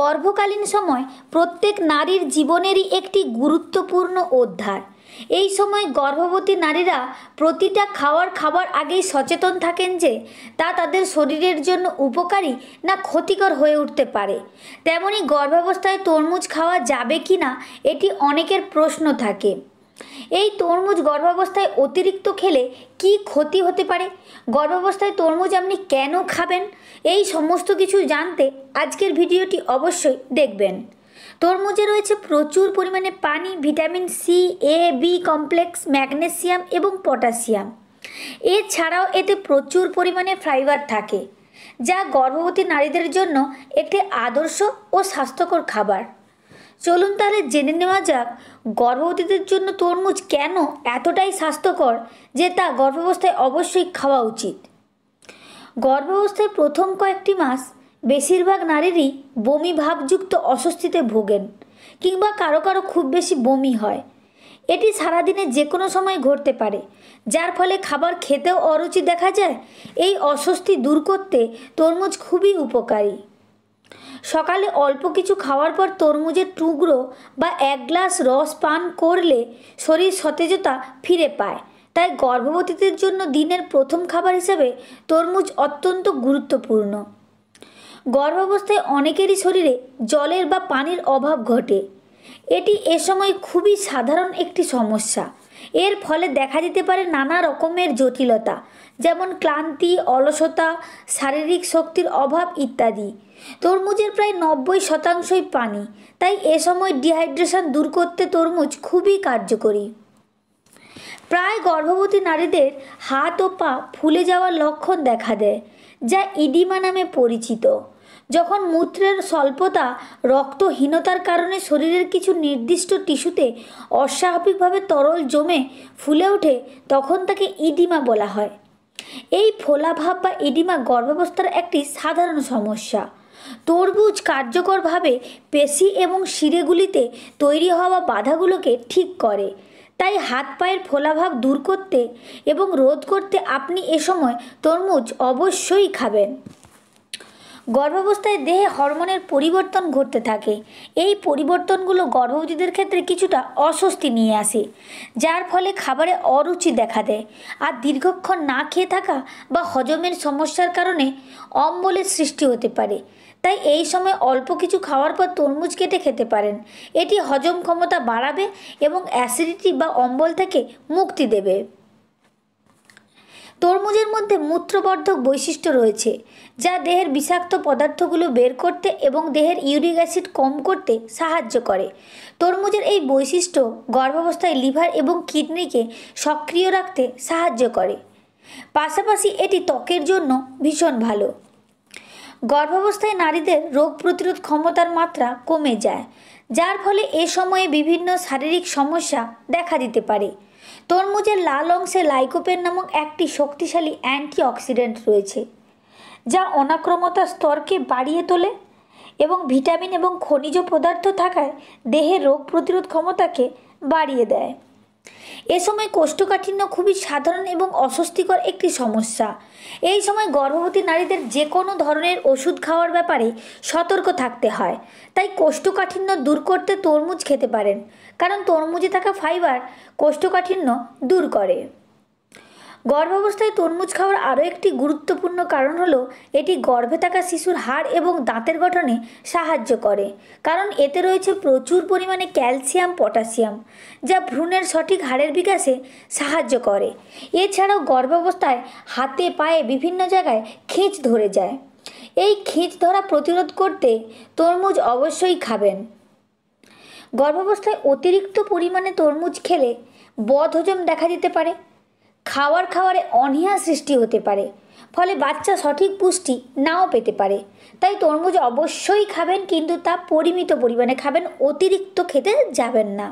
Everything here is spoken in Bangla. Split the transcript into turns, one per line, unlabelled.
গর্ভকালীন সময় প্রত্যেক নারীর জীবনেরই একটি গুরুত্বপূর্ণ অধ্যার এই সময় গর্ভবতী নারীরা প্রতিটা খাওয়ার খাবার আগেই সচেতন থাকেন যে তা তাদের শরীরের জন্য উপকারী না ক্ষতিকর হয়ে উঠতে পারে তেমনি গর্ভাবস্থায় তরমুজ খাওয়া যাবে কি না এটি অনেকের প্রশ্ন থাকে এই তরমুজ গর্ভাবস্থায় অতিরিক্ত খেলে কি ক্ষতি হতে পারে গর্ভাবস্থায় তরমুজ আপনি কেন খাবেন এই সমস্ত কিছু জানতে আজকের ভিডিওটি অবশ্যই দেখবেন তরমুজে রয়েছে প্রচুর পরিমাণে পানি vitamin C A B complex magnesium এবং পটাশিয়াম এছাড়াও এতে প্রচুর পরিমাণে ফাইবার থাকে যা গর্ভবতী নারীদের জন্য একটি আদর্শ ও স্বাস্থ্যকর খাবার চলুন তাহলে জেনে নেওয়া যাক গর্ভবতীদের জন্য তরমুজ কেন এতটাই স্বাস্থ্যকর যে তা গর্ভাবস্থায় অবশ্যই খাওয়া উচিত গর্ভাবস্থায় প্রথম কয়েকটি মাস বেশিরভাগ নারীরই বমি ভাবযুক্ত অস্বস্তিতে ভোগেন কিংবা কারো কারো খুব বেশি বমি হয় এটি সারাদিনে যে কোনো সময় ঘটতে পারে যার ফলে খাবার খেতেও অরুচি দেখা যায় এই অস্বস্তি দূর করতে তরমুজ খুবই উপকারী সকালে অল্প কিছু খাওয়ার পর তরমুজের টুকরো বা এক গ্লাস রস পান করলে শরীর সতেজতা ফিরে পায় তাই গর্ভবতীদের জন্য দিনের প্রথম খাবার হিসেবে তরমুজ অত্যন্ত গুরুত্বপূর্ণ গর্ভাবস্থায় অনেকেরই শরীরে জলের বা পানির অভাব ঘটে এটি এ সময় খুবই সাধারণ একটি সমস্যা এর ফলে দেখা যেতে পারে নানা রকমের জটিলতা যেমন ক্লান্তি অলসতা শারীরিক শক্তির অভাব ইত্যাদি তরমুজের প্রায় নব্বই শতাংশই পানি তাই এ সময় ডিহাইড্রেশন দূর করতে তরমুজ খুবই কার্যকরী প্রায় গর্ভবতী নারীদের হাত ও পা ফুলে যাওয়ার লক্ষণ দেখা দেয় যা ইডিমা নামে পরিচিত যখন মূত্রের স্বল্পতা রক্তহীনতার কারণে শরীরের কিছু নির্দিষ্ট টিস্যুতে অস্বাভাবিকভাবে তরল জমে ফুলে ওঠে তখন তাকে ইডিমা বলা হয় এই ফোলাভাব বা ইডিমা গর্ভাবস্থার একটি সাধারণ সমস্যা তরবুজ কার্যকরভাবে পেশি এবং শিরেগুলিতে তৈরি হওয়া বাধাগুলোকে ঠিক করে তাই হাত পায়ের ফোলাভাব দূর করতে এবং রোধ করতে আপনি এ সময় তরমুজ অবশ্যই খাবেন গর্ভাবস্থায় দেহে হরমোনের পরিবর্তন ঘটতে থাকে এই পরিবর্তনগুলো গর্ভবতীদের ক্ষেত্রে কিছুটা অস্বস্তি নিয়ে আসে যার ফলে খাবারে অরুচি দেখা দেয় আর দীর্ঘক্ষণ না খেয়ে থাকা বা হজমের সমস্যার কারণে অম্বলের সৃষ্টি হতে পারে তাই এই সময় অল্প কিছু খাওয়ার পর তরমুজ কেটে খেতে পারেন এটি হজম ক্ষমতা বাড়াবে এবং অ্যাসিডিটি বা অম্বল থেকে মুক্তি দেবে তরমুজের মধ্যে মূত্রবর্ধক বৈশিষ্ট্য রয়েছে যা দেহের বিষাক্ত পদার্থগুলো বের করতে এবং দেহের ইউরিক অ্যাসিড কম করতে সাহায্য করে তরমুজের এই বৈশিষ্ট্য গর্ভাবস্থায় লিভার এবং কিডনিকে সক্রিয় রাখতে সাহায্য করে পাশাপাশি এটি ত্বকের জন্য ভীষণ ভালো গর্ভাবস্থায় নারীদের রোগ প্রতিরোধ ক্ষমতার মাত্রা কমে যায় যার ফলে এ সময়ে বিভিন্ন শারীরিক সমস্যা দেখা দিতে পারে তরমুজের লাল অংশে লাইকোপেন নামক একটি শক্তিশালী অ্যান্টিঅক্সিডেন্ট রয়েছে যা অনাক্রমতা স্তরকে বাড়িয়ে তোলে এবং ভিটামিন এবং খনিজ পদার্থ থাকায় দেহের রোগ প্রতিরোধ ক্ষমতাকে বাড়িয়ে দেয় এ সময় কোষ্ঠকাঠিন্য খুবই সাধারণ এবং অস্বস্তিকর একটি সমস্যা এই সময় গর্ভবতী নারীদের যে কোনো ধরনের ওষুধ খাওয়ার ব্যাপারে সতর্ক থাকতে হয় তাই কোষ্ঠকাঠিন্য দূর করতে তরমুজ খেতে পারেন কারণ তরমুজে থাকা ফাইবার কোষ্ঠকাঠিন্য দূর করে গর্ভাবস্থায় তরমুজ খাওয়ার আরও একটি গুরুত্বপূর্ণ কারণ হলো এটি গর্ভে থাকা শিশুর হাড় এবং দাঁতের গঠনে সাহায্য করে কারণ এতে রয়েছে প্রচুর পরিমাণে ক্যালসিয়াম পটাশিয়াম যা ভ্রূণের সঠিক হাড়ের বিকাশে সাহায্য করে এছাড়াও গর্ভাবস্থায় হাতে পায়ে বিভিন্ন জায়গায় খেঁচ ধরে যায় এই খিঁচ ধরা প্রতিরোধ করতে তরমুজ অবশ্যই খাবেন গর্ভাবস্থায় অতিরিক্ত পরিমাণে তরমুজ খেলে বদহজম দেখা দিতে পারে খাওয়ার খাওয়ারে অনীহা সৃষ্টি হতে পারে ফলে বাচ্চা সঠিক পুষ্টি নাও পেতে পারে তাই তরমুজ অবশ্যই খাবেন কিন্তু তা পরিমিত পরিমাণে খাবেন অতিরিক্ত খেতে যাবেন না